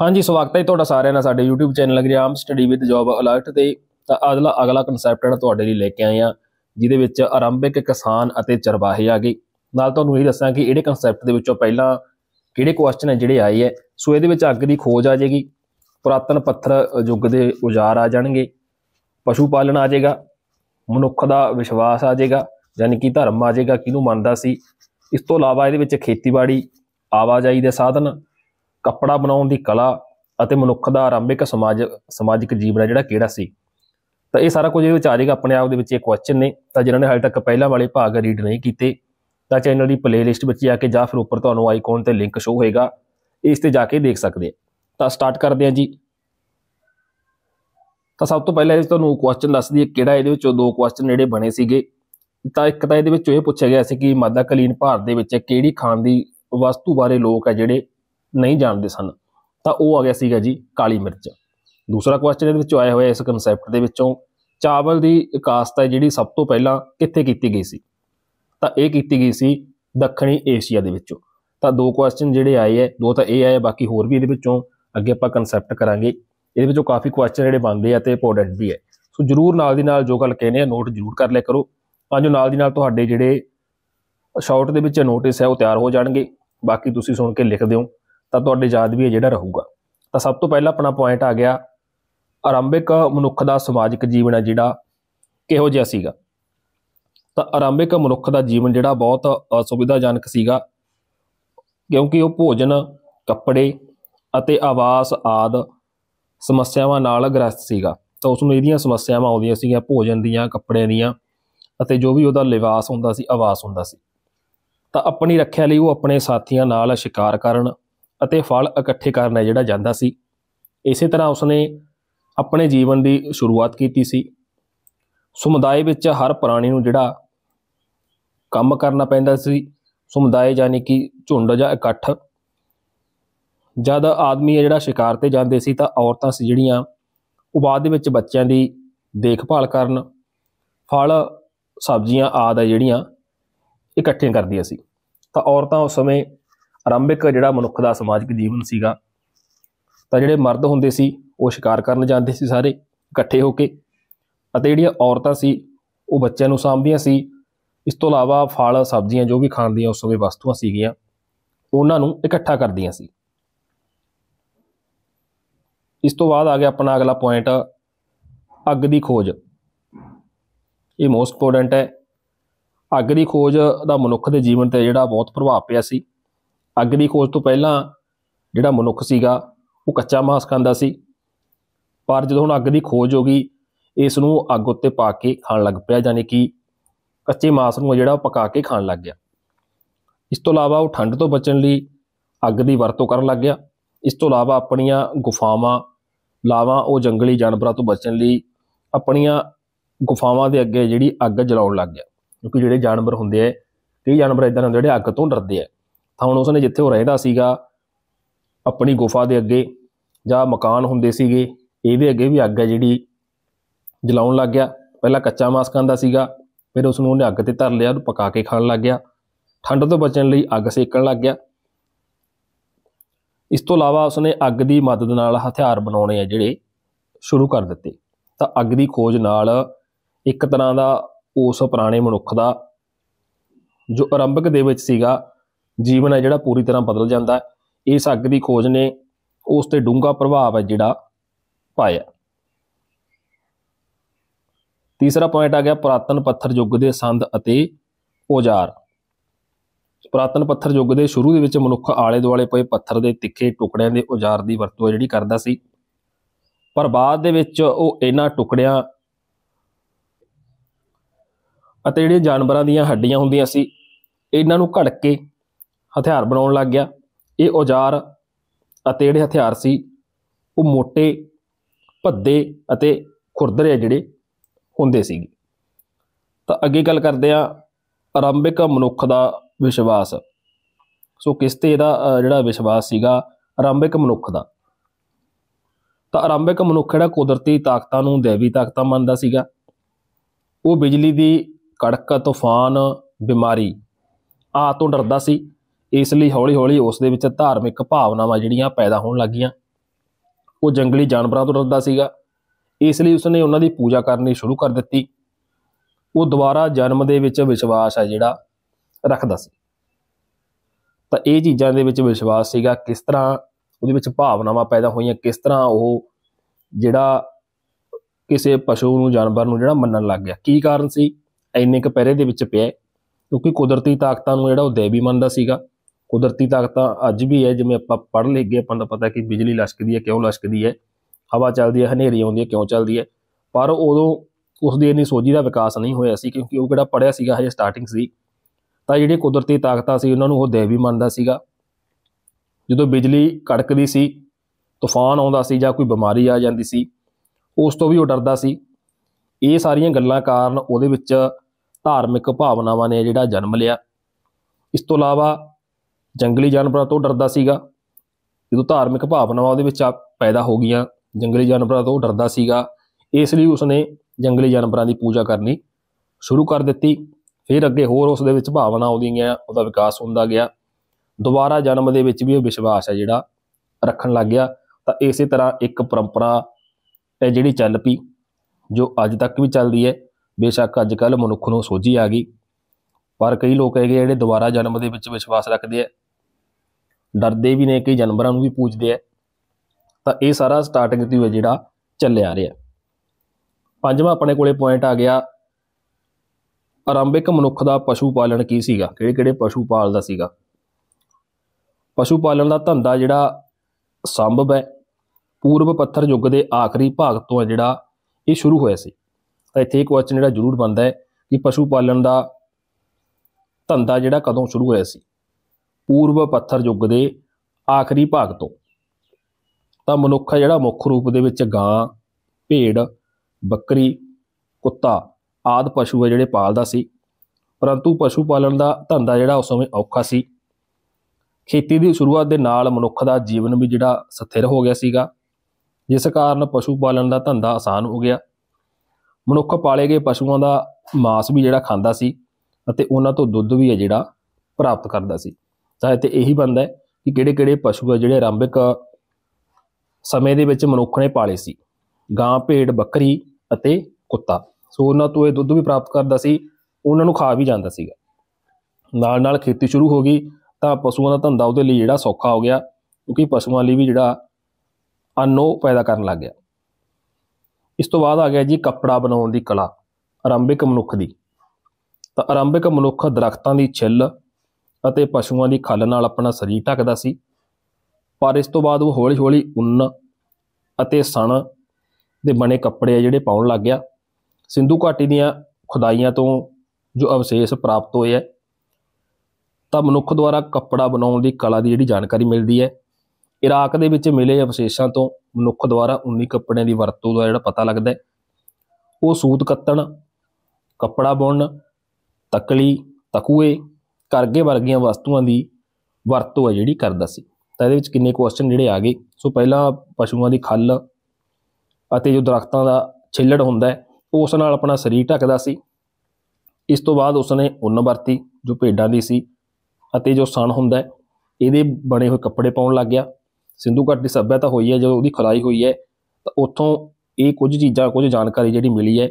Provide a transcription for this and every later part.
ਹਾਂਜੀ ਸਵਾਗਤ ਹੈ ਤੁਹਾਡਾ ਸਾਰਿਆਂ ਦਾ ਸਾਡੇ YouTube channel gram study with job alert ਤੇ ਤਾਂ ਅਗਲਾ ਅਗਲਾ ਕਨਸੈਪਟ ਜਿਹੜਾ ਤੁਹਾਡੇ ਲਈ ਲੈ ਕੇ ਆਏ ਆ ਜਿਹਦੇ ਵਿੱਚ ਆਰੰਭਿਕ ਕਿਸਾਨ ਅਤੇ ਚਰਵਾਹੇ ਆ ਗਏ ਨਾਲ ਤੁਹਾਨੂੰ ਇਹ ਦੱਸਾਂ ਕਿ ਇਹੜੇ ਕਨਸੈਪਟ ਦੇ ਵਿੱਚੋਂ ਪਹਿਲਾਂ ਕਿਹੜੇ ਕੁਐਸਚਨ ਹੈ ਜਿਹੜੇ ਆਏ ਐ ਸੋ ਇਹਦੇ ਵਿੱਚ ਅੱਗ ਦੀ ਖੋਜ ਆ ਜਾਏਗੀ ਪੁਰਾਤਨ ਪੱਥਰ ਯੁੱਗ ਦੇ ਉਜਾਰ ਆ ਜਾਣਗੇ ਪਸ਼ੂ ਪਾਲਣ ਆ ਜਾਏਗਾ ਮਨੁੱਖ ਦਾ ਵਿਸ਼ਵਾਸ ਆ ਜਾਏਗਾ ਯਾਨੀ ਕਿ ਧਰਮ ਆ ਜਾਏਗਾ ਕਿਹਨੂੰ ਮੰਨਦਾ ਸੀ ਇਸ ਤੋਂ ਇਲਾਵਾ ਇਹਦੇ ਵਿੱਚ ਖੇਤੀਬਾੜੀ ਆਵਾਜਾਈ ਦੇ ਸਾਧਨ ਕੱਪੜਾ ਬਣਾਉਣ ਦੀ ਕਲਾ ਅਤੇ ਮਨੁੱਖ ਦਾ ਆਰੰਭਿਕ ਸਮਾਜ ਸਮਾਜਿਕ ਜੀਵਨ ਜਿਹੜਾ ਕਿਹੜਾ ਸੀ ਤਾਂ ਇਹ ਸਾਰਾ ਕੁਝ ਇਹ ਵਿਚਾਰੇਗਾ ਆਪਣੇ ਆਪ ਦੇ ਵਿੱਚ ਇਹ ਕੁਐਸਚਨ ਨੇ ਤਾਂ ਜਿਨ੍ਹਾਂ ਨੇ ਹਾਲੇ ਤੱਕ ਪਹਿਲਾਂ ਵਾਲੇ ਭਾਗ ਰੀਡ ਨਹੀਂ ਕੀਤੇ ਤਾਂ ਚੈਨਲ ਦੀ ਪਲੇਲਿਸਟ ਵਿੱਚ ਜਾ ਕੇ ਜਾਂ ਫਿਰ ਉੱਪਰ ਤੁਹਾਨੂੰ ਆਈਕਨ ਤੇ ਲਿੰਕ ਸ਼ੋ ਹੋਏਗਾ ਇਸ ਤੇ ਜਾ ਕੇ ਦੇਖ ਸਕਦੇ ਆ ਤਾਂ ਸਟਾਰਟ ਕਰਦੇ ਆ ਜੀ ਤਾਂ ਸਭ ਤੋਂ ਪਹਿਲਾਂ ਇਹ ਤੁਹਾਨੂੰ ਕੁਐਸਚਨ ਦੱਸ ਦਈਏ ਕਿਹੜਾ ਇਹਦੇ ਵਿੱਚੋਂ ਦੋ ਕੁਐਸਚਨ ਜਿਹੜੇ ਬਣੇ ਸੀਗੇ ਤਾਂ ਇੱਕ ਤਾਂ ਇਹਦੇ ਵਿੱਚੋਂ ਇਹ ਪੁੱਛਿਆ ਗਿਆ ਸੀ ਕਿ ਮਾਦਾ ਕਲੀਨ ਭਾਰਤ ਦੇ ਵਿੱਚ ਕਿਹੜੀ ਖਾਣ ਦੀ ਵਸਤੂ ਬਾਰੇ ਲੋਕ ਆ ਜਿਹੜੇ ਨਹੀਂ ਜਾਣਦੇ ਸਨ ਤਾਂ ਉਹ ਆ ਗਿਆ ਸੀਗਾ ਜੀ ਕਾਲੀ ਮਿਰਚ ਦੂਸਰਾ ਕੁਐਸਚਨ ਇਹਦੇ ਵਿੱਚ ਆਇਆ ਹੋਇਆ ਇਸ ਕਨਸੈਪਟ ਦੇ ਵਿੱਚੋਂ ਚਾਵਲ ਦੀ ਇਕਾਸਤਾ ਜਿਹੜੀ ਸਭ ਤੋਂ ਪਹਿਲਾਂ ਕਿੱਥੇ ਕੀਤੀ ਗਈ ਸੀ ਤਾਂ ਇਹ ਕੀਤੀ ਗਈ ਸੀ ਦੱਖਣੀ ਏਸ਼ੀਆ ਦੇ ਵਿੱਚੋਂ ਤਾਂ ਦੋ ਕੁਐਸਚਨ ਜਿਹੜੇ ਆਏ ਐ ਦੋ ਤਾਂ ਇਹ ਆਏ ਬਾਕੀ ਹੋਰ ਵੀ ਇਹਦੇ ਵਿੱਚੋਂ ਅੱਗੇ ਆਪਾਂ ਕਨਸੈਪਟ ਕਰਾਂਗੇ ਇਹਦੇ ਵਿੱਚੋਂ ਕਾਫੀ ਕੁਐਸਚਨ ਜਿਹੜੇ ਬਣਦੇ ਆ ਤੇ ਇੰਪੋਰਟੈਂਟ ਵੀ ਐ ਸੋ ਜਰੂਰ ਨਾਲ ਦੀ ਨਾਲ ਜੋ ਗੱਲ ਕਹਿੰਦੇ ਆ ਨੋਟ ਜਰੂਰ ਕਰ ਲਿਆ ਕਰੋ ਤਾਂ ਜੋ ਨਾਲ ਦੀ ਨਾਲ ਤੁਹਾਡੇ ਜਿਹੜੇ ਸ਼ਾਰਟ ਦੇ ਵਿੱਚ ਨੋਟਿਸ ਹੈ ਉਹ ਤਿਆਰ ਹੋ ਜਾਣਗੇ ਬਾਕੀ ਤੁਸੀਂ ਸੁਣ ਕੇ ਲਿਖ ਦਿਓ ਤਾਂ ਤੁਹਾਡੇ ਯਾਦ ਵੀ ਹੈ ਜਿਹੜਾ ਰਹੂਗਾ ਤਾਂ ਸਭ ਤੋਂ ਪਹਿਲਾਂ ਆਪਣਾ ਪੁਆਇੰਟ ਆ ਗਿਆ ਆਰੰਭਿਕ ਮਨੁੱਖ ਦਾ ਸਮਾਜਿਕ ਜੀਵਨ ਹੈ ਜਿਹੜਾ ਕਿਹੋ ਜਿਹਾ ਸੀਗਾ ਤਾਂ ਆਰੰਭਿਕ ਮਨੁੱਖ ਦਾ ਜੀਵਨ ਜਿਹੜਾ ਬਹੁਤ ਅਸੁਵਿਧਾਜਨਕ ਸੀਗਾ ਕਿਉਂਕਿ ਉਹ ਭੋਜਨ ਕੱਪੜੇ ਅਤੇ ਆਵਾਸ ਆਦ ਸਮੱਸਿਆਵਾਂ ਨਾਲ ਗ੍ਰਸਤ ਸੀਗਾ ਤਾਂ ਉਸ ਨੂੰ ਇਹਦੀਆਂ ਸਮੱਸਿਆਵਾਂ ਆਉਂਦੀਆਂ ਸੀਗੀਆਂ ਭੋਜਨ ਦੀਆਂ ਕੱਪੜਿਆਂ ਦੀਆਂ ਅਤੇ ਜੋ ਵੀ ਉਹਦਾ ਲਿਵਾਸ ਹੁੰਦਾ ਸੀ ਆਵਾਸ ਹੁੰਦਾ ਸੀ ਤਾਂ ਆਪਣੀ ਰੱਖਿਆ ਲਈ ਉਹ ਆਪਣੇ ਸਾਥੀਆਂ ਨਾਲ ਸ਼ਿਕਾਰ ਕਰਨ ਅਤੇ ਫਲ ਇਕੱਠੇ ਕਰਨ ਹੈ ਜਿਹੜਾ ਜਾਂਦਾ ਸੀ ਇਸੇ ਤਰ੍ਹਾਂ ਉਸਨੇ ਆਪਣੇ ਜੀਵਨ ਦੀ ਸ਼ੁਰੂਆਤ ਕੀਤੀ ਸੀ ਸਮੁਦਾਇ ਵਿੱਚ ਹਰ ਪ੍ਰਾਣੀ ਨੂੰ ਜਿਹੜਾ ਕੰਮ ਕਰਨਾ ਪੈਂਦਾ ਸੀ ਸਮੁਦਾਇ ਯਾਨੀ ਕਿ ਝੁੰਡ ਜਾਂ ਇਕੱਠ ਜਦ ਆਦਮੀ ਹੈ ਜਿਹੜਾ ਸ਼ਿਕਾਰ ਤੇ ਜਾਂਦੇ ਸੀ ਤਾਂ ਔਰਤਾਂ ਸੀ ਜਿਹੜੀਆਂ ਉਹ ਬਾਅਦ ਦੇ ਵਿੱਚ ਬੱਚਿਆਂ ਦੀ ਦੇਖਭਾਲ ਕਰਨ ਫਲ ਸਬਜ਼ੀਆਂ ਆਦ ਹੈ ਜਿਹੜੀਆਂ ਇਕੱਠੀਆਂ ਕਰਦੀਆਂ ਸੀ ਤਾਂ ਔਰਤਾਂ ਉਸ ਸਮੇਂ ਆਰੰਭਿਕ ਜਿਹੜਾ ਮਨੁੱਖ ਦਾ ਸਮਾਜਿਕ ਜੀਵਨ ਸੀਗਾ ਤਾਂ ਜਿਹੜੇ ਮਰਦ ਹੁੰਦੇ ਸੀ ਉਹ ਸ਼ਿਕਾਰ ਕਰਨ ਜਾਂਦੇ ਸੀ ਸਾਰੇ ਇਕੱਠੇ ਹੋ ਕੇ ਅਤੇ ਜਿਹੜੀਆਂ ਔਰਤਾਂ ਸੀ ਉਹ ਬੱਚਿਆਂ ਨੂੰ ਸਾਂਭਦੀਆਂ ਸੀ ਇਸ ਤੋਂ ਇਲਾਵਾ ਫਲ ਸਬਜ਼ੀਆਂ ਜੋ ਵੀ ਖਾਣ ਦੀਆਂ ਉਸ ਸਮੇਂ ਵਸਤੂਆਂ ਸੀਗੀਆਂ ਉਹਨਾਂ ਨੂੰ ਇਕੱਠਾ ਕਰਦੀਆਂ ਸੀ ਇਸ ਤੋਂ ਬਾਅਦ ਆ ਗਿਆ ਆਪਣਾ ਅਗਲਾ ਪੁਆਇੰਟ ਅੱਗ ਦੀ ਖੋਜ ਇਹ ਮੋਸਟ ਇੰਪੋਰਟੈਂਟ ਹੈ ਅੱਗ ਦੀ ਖੋਜ ਦਾ ਮਨੁੱਖ ਦੇ ਜੀਵਨ ਤੇ ਜਿਹੜਾ ਬਹੁਤ ਪ੍ਰਭਾਵ ਪਿਆ ਸੀ ਅੱਗ ਦੀ ਖੋਜ ਤੋਂ ਪਹਿਲਾਂ ਜਿਹੜਾ ਮਨੁੱਖ ਸੀਗਾ ਉਹ ਕੱਚਾ ਮਾਸ ਖਾਂਦਾ ਸੀ ਪਰ ਜਦੋਂ ਹੁਣ ਅੱਗ ਦੀ ਖੋਜ ਹੋ ਗਈ ਇਸ ਨੂੰ ਅੱਗ ਉੱਤੇ ਪਾ ਕੇ ਖਾਣ ਲੱਗ ਪਿਆ ਯਾਨੀ ਕਿ ਕੱਚੇ ਮਾਸ ਨੂੰ ਜਿਹੜਾ ਪਕਾ ਕੇ ਖਾਣ ਲੱਗ ਗਿਆ ਇਸ ਤੋਂ ਇਲਾਵਾ ਉਹ ਠੰਡ ਤੋਂ ਬਚਣ ਲਈ ਅੱਗ ਦੀ ਵਰਤੋਂ ਕਰਨ ਲੱਗ ਗਿਆ ਇਸ ਤੋਂ ਇਲਾਵਾ ਆਪਣੀਆਂ ਗੁਫਾਵਾਂ ਲਾਵਾਂ ਉਹ ਜੰਗਲੀ ਜਾਨਵਰਾਂ ਤੋਂ ਬਚਣ ਲਈ ਆਪਣੀਆਂ ਗੁਫਾਵਾਂ ਦੇ ਅੱਗੇ ਜਿਹੜੀ ਅੱਗ ਜਲਾਉਣ ਲੱਗ ਗਿਆ ਕਿਉਂਕਿ ਜਿਹੜੇ ਜਾਨਵਰ ਹੁੰਦੇ ਆ ਕਈ ਜਾਨਵਰ ਇਦਾਂ ਹੁੰਦੇ ਜਿਹੜੇ ਅੱਗ ਤੋਂ ਡਰਦੇ ਆ ਤਾਂ ਹੁਣ ਉਸਨੇ ਜਿੱਥੇ ਉਹ ਰਹਿੰਦਾ ਸੀਗਾ ਆਪਣੀ ਗੁਫਾ ਦੇ ਅੱਗੇ ਜਾਂ ਮਕਾਨ ਹੁੰਦੇ ਸੀਗੇ ਇਹਦੇ ਅੱਗੇ ਵੀ ਅੱਗ ਹੈ ਜਿਹੜੀ ਜਲਾਉਣ ਲੱਗ ਗਿਆ ਪਹਿਲਾਂ ਕੱਚਾ ਮਾਸ ਖਾਂਦਾ ਸੀਗਾ ਫਿਰ ਉਸ ਨੂੰ ਉਹਨੇ ਅੱਗ ਤੇ ਧਰ ਲਿਆ ਉਹ ਪਕਾ ਕੇ ਖਾਣ ਲੱਗ ਗਿਆ ਠੰਡ ਤੋਂ ਬਚਣ ਲਈ ਅੱਗ ਸੇਕਣ ਲੱਗ ਗਿਆ ਇਸ ਤੋਂ ਇਲਾਵਾ ਉਸਨੇ ਅੱਗ ਦੀ ਮਦਦ ਨਾਲ ਹਥਿਆਰ ਬਣਾਉਣੇ ਆ ਜਿਹੜੇ ਸ਼ੁਰੂ ਕਰ ਦਿੱਤੇ ਤਾਂ ਅੱਗ ਦੀ ਖੋਜ ਨਾਲ ਇੱਕ ਤਰ੍ਹਾਂ ਦਾ ਉਸ ਪੁਰਾਣੇ ਮਨੁੱਖ ਦਾ ਜੋ ਆਰੰਭਕ ਦੇ ਵਿੱਚ ਸੀਗਾ ਜੀਵਨ ਹੈ ਜਿਹੜਾ ਪੂਰੀ ਤਰ੍ਹਾਂ ਬਦਲ ਜਾਂਦਾ ਇਸ ਅੱਗ ਦੀ ਖੋਜ ਨੇ ਉਸ ਤੇ ਡੂੰਘਾ ਪ੍ਰਭਾਵ ਹੈ ਜਿਹੜਾ ਪਾਇਆ ਤੀਸਰਾ ਪੁਆਇੰਟ ਆ ਗਿਆ ਪ੍ਰਾਤਨ ਪੱਥਰ ਯੁੱਗ ਦੇ ਸੰਦ ਅਤੇ ਔਜ਼ਾਰ ਪ੍ਰਾਤਨ ਪੱਥਰ ਯੁੱਗ ਦੇ ਸ਼ੁਰੂ ਦੇ ਵਿੱਚ ਮਨੁੱਖ ਆਲੇ ਦੁਆਲੇ ਪਏ ਪੱਥਰ ਦੇ ਤਿੱਖੇ ਟੁਕੜਿਆਂ ਦੇ ਔਜ਼ਾਰ ਦੀ ਵਰਤੋਂ ਜਿਹੜੀ ਕਰਦਾ ਸੀ ਪਰ ਬਾਅਦ ਦੇ ਵਿੱਚ ਉਹ ਇਹਨਾਂ ਟੁਕੜਿਆਂ ਅਤੇ ਜਿਹੜੀਆਂ ਜਾਨਵਰਾਂ ਦੀਆਂ ਹੱਡੀਆਂ ਹੁੰਦੀਆਂ ਸੀ ਇਹਨਾਂ ਨੂੰ ਘੜ ਕੇ ਹਥਿਆਰ ਬਣਾਉਣ ਲੱਗ ਗਿਆ ਇਹ ਔਜ਼ਾਰ ਅਤੇ ਜਿਹੜੇ ਹਥਿਆਰ ਸੀ ਉਹ ਮੋਟੇ ਭੱਦੇ ਅਤੇ ਖੁਰਦਰੇ ਜਿਹੜੇ ਹੁੰਦੇ ਸੀਗੇ ਤਾਂ ਅੱਗੇ ਗੱਲ ਕਰਦੇ ਆ ਆਰੰਭਿਕ ਮਨੁੱਖ ਦਾ ਵਿਸ਼ਵਾਸ ਸੋ ਕਿਸ ਤੇ ਇਹਦਾ ਜਿਹੜਾ ਵਿਸ਼ਵਾਸ ਸੀਗਾ ਆਰੰਭਿਕ ਮਨੁੱਖ ਦਾ ਤਾਂ ਆਰੰਭਿਕ ਮਨੁੱਖ ਜਿਹੜਾ ਕੁਦਰਤੀ ਤਾਕਤਾਂ ਨੂੰ ਦੇਵੀ ਤਾਕਤਾਂ ਮੰਨਦਾ ਸੀਗਾ ਉਹ ਬਿਜਲੀ ਦੀ ਕੜਕ ਤੂਫਾਨ ਬਿਮਾਰੀ ਆ ਤੋਂ ਡਰਦਾ ਸੀ ਇਸ ਲਈ ਹੌਲੀ-ਹੌਲੀ ਉਸ ਦੇ ਵਿੱਚ ਧਾਰਮਿਕ ਭਾਵਨਾਵਾਂ ਜਿਹੜੀਆਂ ਪੈਦਾ ਹੋਣ ਲੱਗੀਆਂ ਉਹ ਜੰਗਲੀ ਜਾਨਵਰਾਂ ਤੋਂ ਡਰਦਾ ਸੀਗਾ ਇਸ ਲਈ ਉਸਨੇ ਉਹਨਾਂ ਦੀ ਪੂਜਾ ਕਰਨੀ ਸ਼ੁਰੂ ਕਰ ਦਿੱਤੀ ਉਹ ਦੁਬਾਰਾ ਜਨਮ ਦੇ ਵਿੱਚ ਵਿਸ਼ਵਾਸ ਆ ਜਿਹੜਾ ਰੱਖਦਾ ਸੀ ਤਾਂ ਇਹ ਚੀਜ਼ਾਂ ਦੇ ਵਿੱਚ ਵਿਸ਼ਵਾਸ ਸੀਗਾ ਕਿਸ ਤਰ੍ਹਾਂ ਉਹਦੇ ਵਿੱਚ ਭਾਵਨਾਵਾਂ ਪੈਦਾ ਹੋਈਆਂ ਕਿਸ ਤਰ੍ਹਾਂ ਉਹ ਜਿਹੜਾ ਕਿਸੇ ਪਸ਼ੂ ਨੂੰ ਜਾਨਵਰ ਨੂੰ ਜਿਹੜਾ ਮੰਨਣ ਲੱਗ ਗਿਆ ਕੀ ਕਾਰਨ ਸੀ ਐਨੇ ਕ ਪਹਿਰੇ ਦੇ ਵਿੱਚ ਪਿਆ ਕਿਉਂਕਿ ਕੁਦਰਤੀ ਤਾਕਤਾਂ ਨੂੰ ਜਿਹੜਾ ਉਹ ਦੇਵੀ ਮੰਨਦਾ ਸੀਗਾ ਕੁਦਰਤੀ ਤਾਕਤਾਂ ਅੱਜ ਵੀ ਹੈ ਜਿਵੇਂ ਆਪਾਂ ਪੜ੍ਹ ਲਿਖ ਗਏ ਆਪਾਂ ਦਾ ਪਤਾ ਕਿ ਬਿਜਲੀ ਲਸ਼ਕਦੀ ਹੈ ਕਿਉਂ ਲਸ਼ਕਦੀ ਹੈ ਹਵਾ ਚੱਲਦੀ ਹੈ ਹਨੇਰੀ ਆਉਂਦੀ ਹੈ ਕਿਉਂ ਚੱਲਦੀ ਹੈ ਪਰ ਉਦੋਂ ਉਸ ਦੀ ਇੰਨੀ ਸੋਝੀ ਦਾ ਵਿਕਾਸ ਨਹੀਂ ਹੋਇਆ ਸੀ ਕਿਉਂਕਿ ਉਹ ਕਿਹੜਾ ਪੜਿਆ ਸੀਗਾ ਹਜੇ ਸਟਾਰਟਿੰਗ ਸੀ ਤਾਂ ਜਿਹੜੀ ਕੁਦਰਤੀ ਤਾਕਤਾਂ ਸੀ ਉਹਨਾਂ ਨੂੰ ਉਹ ਦੇਵੀ ਮੰਨਦਾ ਸੀਗਾ ਜਦੋਂ ਬਿਜਲੀ ਕੜਕਦੀ ਸੀ ਤੂਫਾਨ ਆਉਂਦਾ ਸੀ ਜਾਂ ਕੋਈ ਬਿਮਾਰੀ ਆ ਜਾਂਦੀ ਸੀ ਉਸ ਤੋਂ ਵੀ ਉਹ ਡਰਦਾ ਸੀ ਇਹ ਸਾਰੀਆਂ ਗੱਲਾਂ ਕਾਰਨ ਉਹਦੇ ਵਿੱਚ ਧਾਰਮਿਕ ਭਾਵਨਾਵਾਂ ਨੇ ਜਿਹੜਾ ਜਨਮ ਲਿਆ ਇਸ ਤੋਂ ਇਲਾਵਾ ਜੰਗਲੀ ਜਾਨਵਰਾਂ ਤੋਂ ਡਰਦਾ ਸੀਗਾ ਜਦੋਂ ਧਾਰਮਿਕ ਭਾਵਨਾਵਾਂ ਉਹਦੇ ਵਿੱਚ ਪੈਦਾ ਹੋ ਗਈਆਂ ਜੰਗਲੀ ਜਾਨਵਰਾਂ ਤੋਂ ਡਰਦਾ ਸੀਗਾ ਇਸ ਲਈ ਉਸਨੇ ਜੰਗਲੀ ਜਾਨਵਰਾਂ ਦੀ ਪੂਜਾ ਕਰਨੀ ਸ਼ੁਰੂ ਕਰ ਦਿੱਤੀ ਫਿਰ ਅੱਗੇ ਹੋਰ ਉਸ ਦੇ ਵਿੱਚ ਭਾਵਨਾ ਆਉਂਦੀਆਂ ਉਹਦਾ ਵਿਕਾਸ ਹੁੰਦਾ ਗਿਆ ਦੁਬਾਰਾ ਜਨਮ ਦੇ ਵਿੱਚ ਵੀ ਉਹ ਵਿਸ਼ਵਾਸ ਹੈ ਜਿਹੜਾ ਰੱਖਣ ਲੱਗ ਗਿਆ ਤਾਂ ਇਸੇ ਤਰ੍ਹਾਂ ਇੱਕ ਪਰੰਪਰਾ ਹੈ ਜਿਹੜੀ ਚੱਲ ਪਈ ਜੋ ਅੱਜ ਤੱਕ ਵੀ ਚੱਲਦੀ ਹੈ ਬੇਸ਼ੱਕ ਅੱਜ ਕੱਲ ਮਨੁੱਖ ਨੂੰ ਸੋਝੀ ਆ ਗਈ ਪਰ ਕਈ ਲੋਕ ਹੈਗੇ ਜਿਹੜੇ ਦੁਬਾਰਾ ਜਨਮ ਦੇ ਵਿੱਚ ਵਿਸ਼ਵਾਸ ਰੱਖਦੇ ਆ ਡਰਦੇ ਵੀ ਨੇ ਕਈ ਜਾਨਵਰਾਂ ਨੂੰ ਵੀ ਪੂਜਦੇ ਆ ਤਾਂ ਇਹ ਸਾਰਾ ਸਟਾਰਟਿੰਗ ਤੋਂ ਜਿਹੜਾ ਚੱਲਿਆ ਆ ਰਿਹਾ ਪੰਜਵਾਂ ਆਪਣੇ ਕੋਲੇ ਪੁਆਇੰਟ ਆ ਗਿਆ ਆਰੰਭਿਕ ਮਨੁੱਖ ਦਾ ਪਸ਼ੂ ਪਾਲਣ ਕੀ ਸੀਗਾ ਕਿਹੜੇ ਕਿਹੜੇ ਪਸ਼ੂ ਪਾਲਦਾ ਸੀਗਾ ਪਸ਼ੂ ਪਾਲਣ ਦਾ ਧੰਦਾ ਜਿਹੜਾ ਸੰਭਵ ਹੈ ਪੂਰਬ ਪੱਥਰ ਯੁੱਗ ਦੇ ਆਖਰੀ ਭਾਗ ਤੋਂ ਜਿਹੜਾ ਇਹ ਸ਼ੁਰੂ ਹੋਇਆ ਸੀ ਤਾਂ ਇੱਥੇ ਇੱਕ ਕੁਐਸਚਨ ਜਿਹੜਾ ਜ਼ਰੂਰ ਬਣਦਾ ਹੈ ਕਿ ਪਸ਼ੂ ਪਾਲਣ ਦਾ ਧੰਦਾ ਜਿਹੜਾ ਕਦੋਂ ਸ਼ੁਰੂ ਹੋਇਆ ਸੀ ਪੂਰਵ ਪੱਥਰ ਯੁੱਗ ਦੇ ਆਖਰੀ ਭਾਗ ਤੋਂ ਤਾਂ ਮਨੁੱਖ ਜਿਹੜਾ ਮੁੱਖ ਰੂਪ ਦੇ ਵਿੱਚ ਗਾਂ ਭੇਡ ਬੱਕਰੀ ਕੁੱਤਾ ਆਦ ਪਸ਼ੂ ਹੈ ਜਿਹੜੇ ਪਾਲਦਾ ਸੀ ਪਰੰਤੂ ਪਸ਼ੂ ਪਾਲਣ ਦਾ ਧੰਦਾ ਜਿਹੜਾ ਉਸ ਸਮੇਂ ਔਖਾ ਸੀ ਖੇਤੀ ਦੀ ਸ਼ੁਰੂਆਤ ਦੇ ਨਾਲ ਮਨੁੱਖ ਦਾ ਜੀਵਨ ਵੀ ਜਿਹੜਾ ਸਥਿਰ ਹੋ ਗਿਆ ਸੀਗਾ ਜਿਸ ਕਾਰਨ ਪਸ਼ੂ ਪਾਲਣ ਦਾ ਧੰਦਾ ਆਸਾਨ ਹੋ ਗਿਆ ਮਨੁੱਖ ਪਾਲੇ ਗਏ ਪਸ਼ੂਆਂ ਦਾ ਮਾਸ ਵੀ ਜਿਹੜਾ ਖਾਂਦਾ ਸੀ ਅਤੇ ਉਹਨਾਂ ਤੋਂ ਦੁੱਧ ਵੀ ਹੈ ਜਿਹੜਾ ਪ੍ਰਾਪਤ ਕਰਦਾ ਸੀ ਤਾਂ ਇੱਥੇ ਇਹੀ ਬੰਦਾ ਹੈ ਕਿ ਕਿਹੜੇ-ਕਿਹੜੇ ਪਸ਼ੂ ਆ ਜਿਹੜੇ ਆਰੰਭਿਕ ਸਮੇਂ ਦੇ ਵਿੱਚ ਮਨੁੱਖ ਨੇ ਪਾਲੇ ਸੀ ਗਾਂ ਭੇਡ ਬੱਕਰੀ ਅਤੇ ਕੁੱਤਾ ਸੋ ਉਹਨਾਂ ਤੋਂ ਇਹ ਦੁੱਧ ਵੀ ਪ੍ਰਾਪਤ ਕਰਦਾ ਸੀ ਉਹਨਾਂ ਨੂੰ ਖਾ ਵੀ ਜਾਂਦਾ ਸੀਗਾ ਨਾਲ ਨਾਲ ਖੇਤੀ ਸ਼ੁਰੂ ਹੋ ਗਈ ਤਾਂ ਪਸ਼ੂਆਂ ਦਾ ਧੰਦਾ ਉਹਦੇ ਲਈ ਜਿਹੜਾ ਸੌਖਾ ਹੋ ਗਿਆ ਕਿਉਂਕਿ ਪਸ਼ੂਆਂ ਲਈ ਵੀ ਜਿਹੜਾ ਅੰਨ ਪੈਦਾ ਕਰਨ ਲੱਗ ਗਿਆ ਇਸ ਤੋਂ ਬਾਅਦ ਆ ਗਿਆ ਜੀ ਕੱਪੜਾ ਬਣਾਉਣ ਦੀ ਕਲਾ ਆਰੰਭਿਕ ਮਨੁੱਖ ਦੀ ਤਾਂ ਆਰੰਭਿਕ ਮਨੁੱਖ ਦਰਖਤਾਂ ਦੀ ਛਿੱਲ ਅਤੇ ਪਸ਼ੂਆਂ ਦੀ ਖੱਲ ਨਾਲ ਆਪਣਾ ਸਰੀਰ ਢੱਕਦਾ ਸੀ ਪਰ ਇਸ ਤੋਂ ਬਾਅਦ ਉਹ ਹੌਲੀ-ਹੌਲੀ ਉੱਨ ਅਤੇ ਸਣ ਦੇ ਬਣੇ ਕੱਪੜੇ ਆ ਜਿਹੜੇ ਪਾਉਣ ਲੱਗ ਗਿਆ ਸਿੰਧੂ ਘਾਟੀ ਦੀਆਂ ਖੁਦਾਈਆਂ ਤੋਂ ਜੋ ਅਵਸ਼ੇਸ਼ ਪ੍ਰਾਪਤ ਹੋਏ ਹੈ ਤਾਂ ਮਨੁੱਖ ਦੁਆਰਾ ਕੱਪੜਾ ਬਣਾਉਣ ਦੀ ਕਲਾ ਦੀ ਜਿਹੜੀ ਜਾਣਕਾਰੀ ਮਿਲਦੀ ਹੈ ਇਰਾਕ ਦੇ ਵਿੱਚ ਮਿਲੇ ਅਵਸ਼ੇਸ਼ਾਂ ਤੋਂ ਮਨੁੱਖ ਦੁਆਰਾ ਉਨੀ ਕੱਪੜਿਆਂ ਦੀ ਵਰਤੋਂ ਦਾ ਜਿਹੜਾ ਪਤਾ ਲੱਗਦਾ ਹੈ ਉਹ ਸੂਤ ਕੱਤਣ ਕੱਪੜਾ ਬੁਣਨ ਤਕਲੀ ਤਕੂਏ ਕਰਗੇ ਵਰਗੀਆਂ ਵਸਤੂਆਂ ਦੀ ਵਰਤੋਂ ਹੈ ਜਿਹੜੀ ਕਰਦਾ ਸੀ ਤਾਂ ਇਹਦੇ ਵਿੱਚ ਕਿੰਨੇ ਕੁਐਸਚਨ ਜਿਹੜੇ ਆ ਗਏ ਸੋ ਪਹਿਲਾਂ ਪਸ਼ੂਆਂ ਦੀ ਖੱਲ ਅਤੇ ਜੋ ਦਰਖਤਾਂ ਦਾ ਛਿੱਲੜ ਹੁੰਦਾ ਹੈ ਉਸ ਨਾਲ ਆਪਣਾ ਸਰੀਰ ਢੱਕਦਾ ਸੀ ਇਸ ਤੋਂ ਬਾਅਦ ਉਸਨੇ ਉੱਨ ਵਰਤੀ ਜੋ ਭੇਡਾਂ ਦੀ ਸੀ ਅਤੇ ਜੋ ਸਣ ਹੁੰਦਾ ਇਹਦੇ ਬਣੇ ਹੋਏ ਕੱਪੜੇ ਪਾਉਣ ਲੱਗ ਗਿਆ ਸਿੰਧੂ ਘਾਟ ਦੀ ਸੱਭਿਆਤਾ ਹੋਈ ਹੈ ਜਦੋਂ ਉਹਦੀ ਖਲਾਈ ਹੋਈ ਹੈ ਤਾਂ ਉੱਥੋਂ ਇਹ ਕੁਝ ਚੀਜ਼ਾਂ ਕੁਝ ਜਾਣਕਾਰੀ ਜਿਹੜੀ ਮਿਲੀ ਹੈ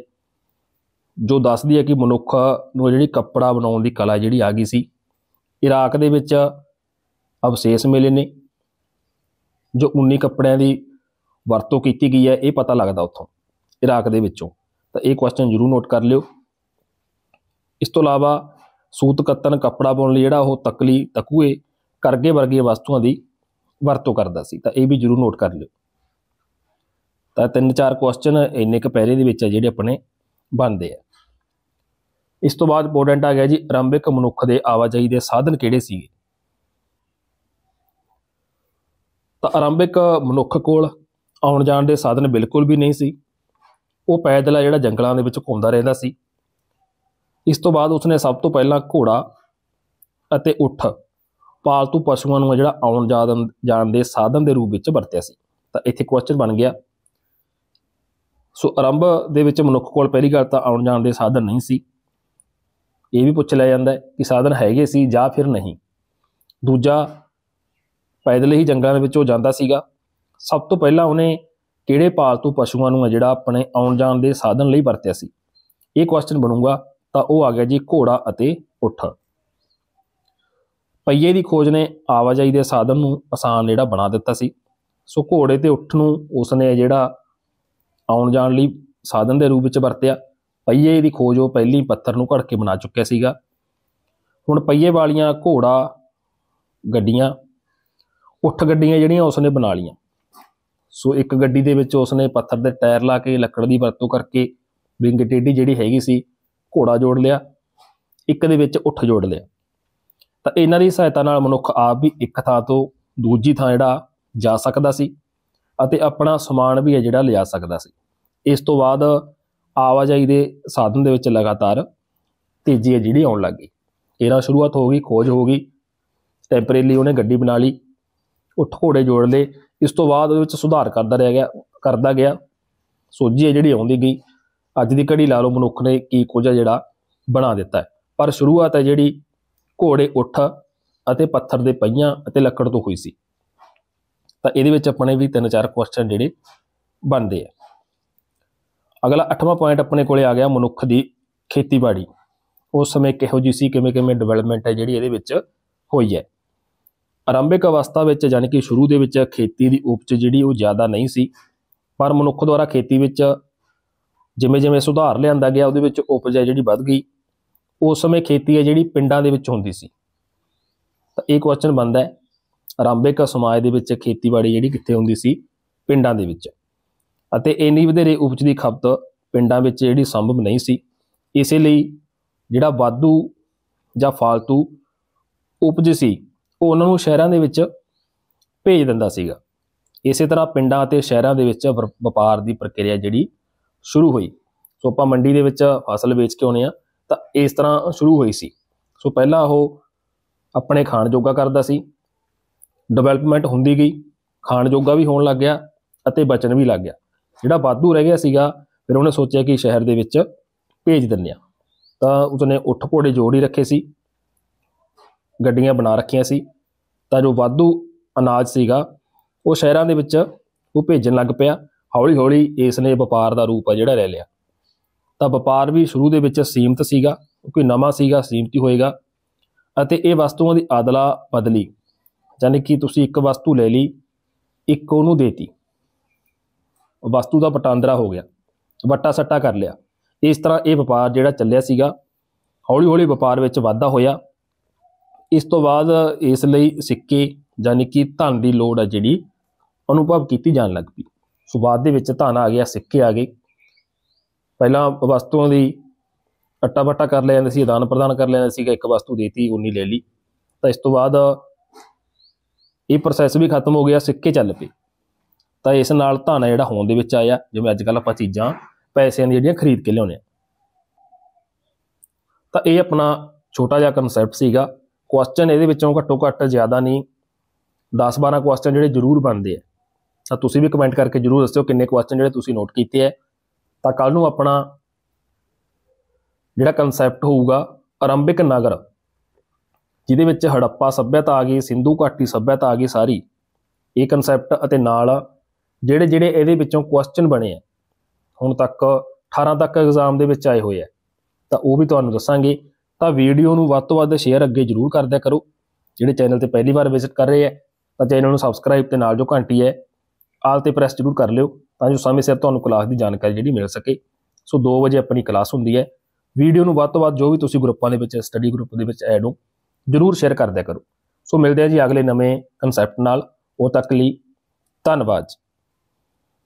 ਜੋ ਦੱਸਦੀ ਹੈ ਕਿ ਮਨੁੱਖ ਨੂੰ ਜਿਹੜੀ ਕੱਪੜਾ ਬਣਾਉਣ ਦੀ ਕਲਾ ਜਿਹੜੀ ਆ ਗਈ ਸੀ ਇਰਾਕ ਦੇ ਵਿੱਚ ਅਵਸ਼ੇਸ਼ ਮਿਲੇ ਨੇ ਜੋ ਉਨੀ ਕੱਪੜਿਆਂ ਦੀ ਵਰਤੋਂ ਕੀਤੀ ਗਈ ਹੈ ਇਹ ਪਤਾ ਲੱਗਦਾ ਉੱਥੋਂ ਇਰਾਕ ਦੇ ਵਿੱਚੋਂ ਤਾਂ ਇਹ ਕੁਐਸਚਨ ਜ਼ਰੂਰ ਨੋਟ ਕਰ ਲਿਓ ਇਸ ਤੋਂ ਇਲਾਵਾ ਸੂਤ ਕੱਤਨ ਕੱਪੜਾ ਬੁਣਨ ਲਈ ਜਿਹੜਾ ਉਹ ਤਕਲੀ ਤਕੂਏ ਕਰਗੇ ਵਰਗੀਆਂ ਵਸਤੂਆਂ ਦੀ ਵਰਤੋਂ ਕਰਦਾ ਸੀ ਤਾਂ ਇਹ ਵੀ ਜ਼ਰੂਰ ਨੋਟ ਕਰ ਲਿਓ ਤਾਂ ਤਿੰਨ ਚਾਰ ਕੁਐਸਚਨ ਇੰਨੇ ਕੁ ਪੈਰੇ ਦੇ ਵਿੱਚ ਆ ਜਿਹੜੇ ਆਪਣੇ ਬਣਦੇ ਆ ਇਸ ਤੋਂ ਬਾਅਦ ਇੰਪੋਰਟੈਂਟ ਆ ਗਿਆ ਜੀ ਆਰੰਭਿਕ ਮਨੁੱਖ ਦੇ ਆਵਾਜਾਈ ਦੇ ਸਾਧਨ ਕਿਹੜੇ ਸੀ ਤਾਂ ਆਰੰਭਿਕ ਮਨੁੱਖ ਕੋਲ ਆਉਣ ਜਾਣ ਦੇ ਸਾਧਨ ਬਿਲਕੁਲ ਵੀ ਨਹੀਂ ਸੀ ਉਹ ਪੈਦਲ ਆ ਜਿਹੜਾ ਜੰਗਲਾਂ ਦੇ ਵਿੱਚ ਘੁੰਮਦਾ ਰਹਿੰਦਾ ਸੀ ਇਸ ਤੋਂ ਬਾਅਦ ਉਸਨੇ ਸਭ ਤੋਂ ਪਹਿਲਾਂ ਘੋੜਾ ਅਤੇ ਉੱਠ ਪਾਲਤੂ ਪਸ਼ੂਆਂ ਨੂੰ ਜਿਹੜਾ ਆਉਣ ਜਾਣ ਦੇ ਸਾਧਨ ਦੇ ਰੂਪ ਵਿੱਚ ਵਰਤਿਆ ਸੀ ਤਾਂ ਇੱਥੇ ਕੁਐਸਚਨ ਬਣ ਗਿਆ ਸੋ ਆਰੰਭ ਦੇ ਵਿੱਚ ਮਨੁੱਖ ਕੋਲ ਪਹਿਲੀ ਗੱਲ ਤਾਂ ਆਉਣ ਜਾਣ ਦੇ ਸਾਧਨ ਨਹੀਂ ਸੀ ਇਹ ਵੀ ਪੁੱਛ ਲਿਆ ਜਾਂਦਾ ਕਿ ਸਾਧਨ ਹੈਗੇ ਸੀ ਜਾਂ ਫਿਰ ਨਹੀਂ ਦੂਜਾ ਪੈਦਲ ਹੀ ਜੰਗਲਾਂ ਵਿੱਚ ਉਹ ਜਾਂਦਾ ਸੀਗਾ ਸਭ ਤੋਂ ਪਹਿਲਾਂ ਉਹਨੇ ਕਿਹੜੇ ਪਾਲਤੂ ਪਸ਼ੂਆਂ ਨੂੰ ਜਿਹੜਾ ਆਪਣੇ ਆਉਣ ਜਾਣ ਦੇ ਸਾਧਨ ਲਈ ਵਰਤਿਆ ਸੀ ਇਹ ਕੁਐਸਚਨ ਬਣੂਗਾ ਤਾਂ ਉਹ ਆ ਗਿਆ ਜੀ ਘੋੜਾ ਅਤੇ ਉੱਠ ਪਈਏ ਦੀ ਖੋਜ ਨੇ ਆਵਾਜਾਈ ਦੇ ਸਾਧਨ ਨੂੰ ਆਸਾਨ ਜਿਹੜਾ ਬਣਾ ਦਿੱਤਾ ਸੀ ਸੋ ਘੋੜੇ ਤੇ ਉੱਠ ਨੂੰ ਉਸਨੇ ਜਿਹੜਾ ਆਉਣ ਜਾਣ ਲਈ ਸਾਧਨ ਦੇ ਰੂਪ ਵਿੱਚ ਵਰਤਿਆ ਪਈਏ ਦੀ ਖੋਜ ਉਹ ਪਹਿਲੀ ਪੱਥਰ ਨੂੰ ਘੜ ਕੇ ਬਣਾ ਚੁੱਕਿਆ ਸੀਗਾ ਹੁਣ ਪਈਏ ਵਾਲੀਆਂ ਘੋੜਾ ਗੱਡੀਆਂ ਉੱਠ ਗੱਡੀਆਂ ਜਿਹੜੀਆਂ ਉਸਨੇ ਬਣਾ ਲੀਆਂ ਸੋ ਇੱਕ ਗੱਡੀ ਦੇ ਵਿੱਚ ਉਸਨੇ ਪੱਥਰ ਦੇ ਟਾਇਰ ਲਾ ਕੇ ਲੱਕੜ ਦੀ ਵਰਤੋਂ ਕਰਕੇ ਵਿੰਗ ਟੇਢੀ ਜਿਹੜੀ ਹੈਗੀ ਸੀ ਘੋੜਾ ਜੋੜ ਲਿਆ ਇੱਕ ਦੇ ਵਿੱਚ ਉੱਠ ਜੋੜ ਲਿਆ ਤਾਂ ਇਹਨਾਂ ਦੀ ਸਹਾਇਤਾ ਨਾਲ ਮਨੁੱਖ ਆਪ ਵੀ ਇੱਕ ਥਾਂ ਤੋਂ ਦੂਜੀ ਥਾਂ ਜਿਹੜਾ ਜਾ ਸਕਦਾ ਸੀ ਅਤੇ ਆਪਣਾ ਸਮਾਨ ਵੀ ਹੈ ਜਿਹੜਾ ਲਿਜਾ ਸਕਦਾ ਸੀ ਇਸ ਤੋਂ ਬਾਅਦ ਆਵਾਜਾਈ ਦੇ ਸਾਧਨ ਦੇ ਵਿੱਚ ਲਗਾਤਾਰ ਤੇਜ਼ੀ ਹੈ ਜਿਹੜੀ ਆਉਣ ਲੱਗੀ ਇਹਦਾ ਸ਼ੁਰੂਆਤ ਹੋ ਗਈ ਖੋਜ ਹੋ ਗਈ ਟੈਂਪਰੇਰੀ ਉਹਨੇ ਗੱਡੀ ਬਣਾ ਲਈ ਉਹ ਥੋੜੇ ਜੋੜ ਲਏ ਇਸ ਤੋਂ ਬਾਅਦ ਉਹਦੇ ਵਿੱਚ ਸੁਧਾਰ ਕਰਦਾ ਰਿਹਾ ਗਿਆ ਕਰਦਾ ਗਿਆ ਸੋਝੀ ਹੈ ਜਿਹੜੀ ਆਉਂਦੀ ਗਈ ਅੱਜ ਦੀ ਘੜੀ ਲਾ ਲਓ ਮਨੁੱਖ ਨੇ ਕੀ ਕੁਝ ਜਿਹੜਾ ਬਣਾ ਦਿੱਤਾ ਪਰ ਸ਼ੁਰੂਆਤ ਹੈ ਜਿਹੜੀ ਘੋੜੇ ਉੱਠ ਅਤੇ ਪੱਥਰ ਦੇ ਪਹੀਆਂ ਅਤੇ ਲੱਕੜ ਤੋਂ ਹੋਈ ਸੀ ਤਾਂ ਇਹਦੇ ਵਿੱਚ ਆਪਣੇ ਵੀ ਤਿੰਨ ਚਾਰ ਕੁਐਸਚਨ ਜਿਹੜੇ ਬਣਦੇ ਆ ਅਗਲਾ 8ਵਾਂ ਪੁਆਇੰਟ ਆਪਣੇ ਕੋਲੇ ਆ ਗਿਆ ਮਨੁੱਖ ਦੀ ਖੇਤੀਬਾੜੀ ਉਸ ਸਮੇਂ ਕਿਹੋ ਜੀ ਸੀ ਕਿਵੇਂ ਕਿਵੇਂ ਡਿਵੈਲਪਮੈਂਟ ਹੈ ਜਿਹੜੀ ਇਹਦੇ ਵਿੱਚ ਹੋਈ ਹੈ ਆਰੰਭਿਕ ਅਵਸਥਾ ਵਿੱਚ ਯਾਨੀ ਕਿ ਸ਼ੁਰੂ ਦੇ ਵਿੱਚ ਖੇਤੀ ਦੀ ਉਪਜ ਜਿਹੜੀ ਉਹ ਜ਼ਿਆਦਾ ਨਹੀਂ ਸੀ ਪਰ ਮਨੁੱਖ ਦੁਆਰਾ ਖੇਤੀ ਵਿੱਚ ਜਿਵੇਂ ਜਿਵੇਂ ਸੁਧਾਰ ਲਿਆਂਦਾ ਗਿਆ ਉਹਦੇ ਵਿੱਚ ਉਪਜ ਹੈ ਜਿਹੜੀ ਵੱਧ ਗਈ ਉਸ ਸਮੇਂ ਖੇਤੀ ਹੈ ਜਿਹੜੀ ਪਿੰਡਾਂ ਦੇ ਵਿੱਚ ਹੁੰਦੀ ਸੀ ਤਾਂ ਇਹ ਕੁਐਸਚਨ ਬਣਦਾ ਹੈ ਆਰੰਭਿਕ ਸਮਾਜ ਦੇ ਵਿੱਚ ਖੇਤੀਬਾੜੀ ਜਿਹੜੀ ਕਿੱਥੇ ਹੁੰਦੀ ਸੀ ਪਿੰਡਾਂ ਦੇ ਵਿੱਚ ਅਤੇ ਇੰਨੀ ਵਧੇਰੇ ਉਪਜ ਦੀ ਖਪਤ ਪਿੰਡਾਂ ਵਿੱਚ ਜਿਹੜੀ ਸੰਭਵ ਨਹੀਂ ਸੀ ਇਸੇ ਲਈ ਜਿਹੜਾ ਵਾਧੂ ਜਾਂ ਫालतू ਉਪਜ ਸੀ ਉਹ ਉਹਨਾਂ ਨੂੰ ਸ਼ਹਿਰਾਂ ਦੇ ਵਿੱਚ ਭੇਜ ਦਿੰਦਾ ਸੀਗਾ ਇਸੇ ਤਰ੍ਹਾਂ ਪਿੰਡਾਂ ਅਤੇ ਸ਼ਹਿਰਾਂ ਦੇ ਵਿੱਚ ਵਪਾਰ ਦੀ ਪ੍ਰਕਿਰਿਆ ਜਿਹੜੀ ਸ਼ੁਰੂ ਹੋਈ ਸੋ ਆਪਾਂ ਮੰਡੀ ਦੇ ਵਿੱਚ ਫਸਲ ਵੇਚ ਕੇ ਆਉਨੇ ਆ ਤਾਂ ਇਸ ਤਰ੍ਹਾਂ ਸ਼ੁਰੂ ਹੋਈ ਸੀ ਸੋ ਪਹਿਲਾਂ ਉਹ ਆਪਣੇ ਖਾਣ ਜੋਗਾ ਕਰਦਾ ਸੀ ਡਿਵੈਲਪਮੈਂਟ ਹੁੰਦੀ ਗਈ ਖਾਣ ਜੋਗਾ ਵੀ ਹੋਣ ਲੱਗ ਗਿਆ ਅਤੇ ਬਚਨ ਵੀ ਲੱਗ ਗਿਆ ਜਿਹੜਾ ਬਾਦੂ ਰਹਿ ਗਿਆ ਸੀਗਾ ਫਿਰ ਉਹਨੇ ਸੋਚਿਆ ਕਿ ਸ਼ਹਿਰ ਦੇ ਵਿੱਚ ਭੇਜ ਦਿੰਨੇ ਆ ਤਾਂ ਉਸਨੇ ਉੱਠ ਘੋੜੇ ਜੋੜ ਹੀ ਰੱਖੇ ਸੀ ਗੱਡੀਆਂ ਬਣਾ ਰੱਖੀਆਂ ਸੀ ਤਾਂ ਜੋ ਬਾਦੂ ਅਨਾਜ ਸੀਗਾ ਉਹ ਸ਼ਹਿਰਾਂ ਦੇ ਵਿੱਚ ਉਹ ਭੇਜਣ ਲੱਗ ਪਿਆ ਹੌਲੀ ਹੌਲੀ ਇਸ ਨੇ ਵਪਾਰ ਦਾ ਰੂਪ ਆ ਜਿਹੜਾ ਲੈ ਲਿਆ ਤਾਂ ਵਪਾਰ ਵੀ ਸ਼ੁਰੂ ਦੇ ਵਿੱਚ ਸੀਮਤ ਸੀਗਾ ਕੋਈ ਨਵਾਂ ਸੀਗਾ ਸੀਮਤੀ ਹੋਏਗਾ ਅਤੇ ਇਹ ਵਸਤੂਆਂ ਦੀ ਆਦਲਾ ਬਦਲੀ ਯਾਨੀ ਕਿ ਤੁਸੀਂ ਇੱਕ ਵਸਤੂ ਲੈ ਲਈ ਇੱਕ ਉਹਨੂੰ ਦੇਤੀ ਵਸਤੂ ਦਾ ਪਟਾਂਦਰਾ ਹੋ ਗਿਆ ਵੱਟਾ ਸੱਟਾ ਕਰ ਲਿਆ ਇਸ ਤਰ੍ਹਾਂ ਇਹ ਵਪਾਰ ਜਿਹੜਾ ਚੱਲਿਆ ਸੀਗਾ ਹੌਲੀ-ਹੌਲੀ ਵਪਾਰ ਵਿੱਚ ਵਾਧਾ ਹੋਇਆ ਇਸ ਤੋਂ ਬਾਅਦ ਇਸ ਲਈ ਸਿੱਕੇ ਯਾਨੀ ਕਿ ਧਨ ਦੀ ਲੋੜ ਆ ਜਿਹੜੀ ਅਨੁਭਵ ਕੀਤੀ ਜਾਣ ਲੱਗ ਪਈ ਸੋ ਬਾਅਦ ਦੇ ਵਿੱਚ ਧਨ ਆ ਗਿਆ ਸਿੱਕੇ ਆ ਗਏ ਪਹਿਲਾਂ ਵਸਤੂਆਂ ਦੀ ਅੱਟਾ ਬੱਟਾ ਕਰ ਲਿਆ ਜਾਂਦਾ ਸੀ ਆਦਾਨ ਪ੍ਰਦਾਨ ਕਰ ਲਿਆ ਜਾਂਦਾ ਸੀਗਾ ਇੱਕ ਵਸਤੂ ਦੇਤੀ ਉਨੀ ਲੈ ਲਈ ਤਾਂ ਇਸ ਤੋਂ ਬਾਅਦ ਇਹ ਪ੍ਰੋਸੈਸ ਵੀ ਖਤਮ ਹੋ ਗਿਆ ਸਿੱਕੇ ਚੱਲ ਪਏ ਤਾਂ ਇਸ ਨਾਲ ਧਨ ਜਿਹੜਾ ਹੋਣ ਦੇ ਵਿੱਚ ਆਇਆ ਜਿਵੇਂ ਅੱਜ ਕੱਲ ਆਪਾਂ ਚੀਜ਼ਾਂ ਪੈਸਿਆਂ ਦੀ ਜਿਹੜੀਆਂ ਖਰੀਦ ਕੇ ਲਿਆਉਂਦੇ ਆ ਤਾਂ ਇਹ ਆਪਣਾ ਛੋਟਾ ਜਿਹਾ ਕਨਸੈਪਟ ਸੀਗਾ ਕੁਐਸਚਨ ਇਹਦੇ ਵਿੱਚੋਂ ਘੱਟੋ ਘੱਟ ਜ਼ਿਆਦਾ ਨਹੀਂ 10-12 ਕੁਐਸਚਨ ਜਿਹੜੇ ਜ਼ਰੂਰ ਬਣਦੇ ਆ ਤਾਂ ਤੁਸੀਂ ਵੀ ਕਮੈਂਟ ਕਰਕੇ ਜ਼ਰੂਰ ਦੱਸਿਓ ਕਿੰਨੇ ਕੁਐਸਚਨ ਜਿਹੜੇ ਤੁਸੀਂ ਨੋਟ ਕੀਤੇ ਆ ਤਾਂ ਕੱਲ ਨੂੰ ਆਪਣਾ ਜਿਹੜਾ ਕਨਸੈਪਟ ਹੋਊਗਾ ਆਰੰਭਿਕ ਨਗਰ ਜਿਹਦੇ ਵਿੱਚ ਹੜੱਪਾ ਸੱਭਿਅਤਾ ਆ ਗਈ ਸਿੰਧੂ ਘਾਟੀ ਸੱਭਿਅਤਾ ਆ ਗਈ ਸਾਰੀ ਇਹ ਕਨਸੈਪਟ ਅਤੇ ਨਾਲ ਜਿਹੜੇ ਜਿਹੜੇ ਇਹਦੇ ਵਿੱਚੋਂ ਕੁਐਸਚਨ ਬਣੇ ਆ ਹੁਣ ਤੱਕ 18 ਤੱਕ ਐਗਜ਼ਾਮ ਦੇ ਵਿੱਚ ਆਏ ਹੋਏ ਆ ਤਾਂ ਉਹ ਵੀ ਤੁਹਾਨੂੰ ਦੱਸਾਂਗੇ ਤਾਂ ਵੀਡੀਓ ਨੂੰ ਵੱਧ ਤੋਂ ਵੱਧ ਸ਼ੇਅਰ ਅੱਗੇ ਜ਼ਰੂਰ ਕਰਦਿਆ ਕਰੋ ਜਿਹੜੇ ਚੈਨਲ ਤੇ ਪਹਿਲੀ ਵਾਰ ਵਿਜ਼ਿਟ ਕਰ ਰਹੇ ਆ ਤਾਂ ਚੈਨਲ ਨੂੰ ਸਬਸਕ੍ਰਾਈਬ ਤੇ ਨਾਲ ਜੋ ਘੰਟੀ ਹੈ ਆਲ ਤੇ ਪ੍ਰੈਸ ਜ਼ਰੂਰ ਕਰ ਲਿਓ ਤਾਂ ਜੋ ਸਮੇਂ ਸਿਰ ਤੁਹਾਨੂੰ ਕਲਾਸ ਦੀ ਜਾਣਕਾਰੀ ਜਿਹੜੀ ਮਿਲ ਸਕੇ ਸੋ 2 ਵਜੇ ਆਪਣੀ ਕਲਾਸ ਹੁੰਦੀ ਹੈ ਵੀਡੀਓ ਨੂੰ ਵੱਧ ਤੋਂ ਵੱਧ ਜੋ ਵੀ ਤੁਸੀਂ ਗਰੁੱਪਾਂ ਦੇ ਵਿੱਚ ਸਟੱਡੀ ਗਰੁੱਪ ਦੇ ਵਿੱਚ ਐਡ ਹੋ ਜ਼ਰੂਰ ਸ਼ੇਅਰ ਕਰਦਿਆ ਕਰੋ ਸੋ ਮਿਲਦੇ ਆ ਜੀ ਅਗਲੇ ਨਵੇਂ ਕਨਸੈਪਟ ਨਾਲ ਉਹ ਤੱਕ ਲਈ ਧੰਨਵਾਦ